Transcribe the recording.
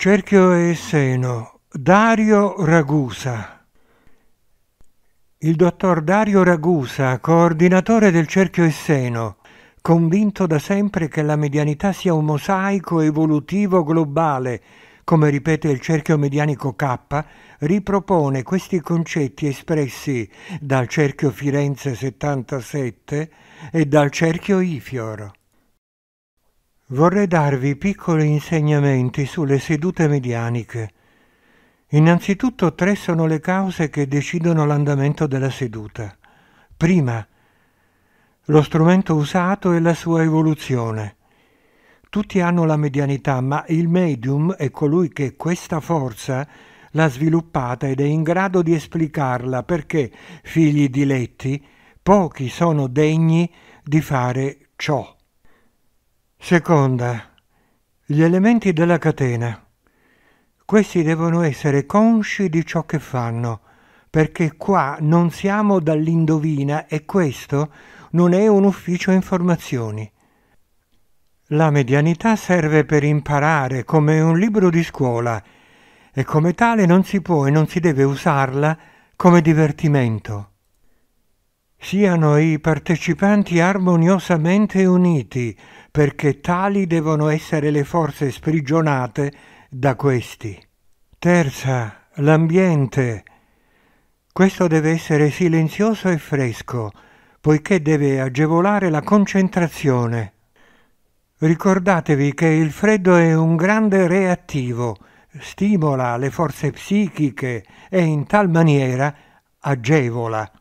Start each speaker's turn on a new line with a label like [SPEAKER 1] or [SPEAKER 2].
[SPEAKER 1] Cerchio e Seno, Dario Ragusa. Il dottor Dario Ragusa, coordinatore del Cerchio e Seno, convinto da sempre che la medianità sia un mosaico evolutivo globale, come ripete il cerchio medianico K, ripropone questi concetti espressi dal cerchio Firenze 77 e dal cerchio Ifior vorrei darvi piccoli insegnamenti sulle sedute medianiche. Innanzitutto tre sono le cause che decidono l'andamento della seduta. Prima, lo strumento usato e la sua evoluzione. Tutti hanno la medianità, ma il medium è colui che questa forza l'ha sviluppata ed è in grado di esplicarla perché, figli diletti, pochi sono degni di fare ciò. Seconda. Gli elementi della catena. Questi devono essere consci di ciò che fanno, perché qua non siamo dall'indovina e questo non è un ufficio informazioni. La medianità serve per imparare come un libro di scuola e come tale non si può e non si deve usarla come divertimento siano i partecipanti armoniosamente uniti, perché tali devono essere le forze sprigionate da questi. Terza, l'ambiente. Questo deve essere silenzioso e fresco, poiché deve agevolare la concentrazione. Ricordatevi che il freddo è un grande reattivo, stimola le forze psichiche e in tal maniera agevola.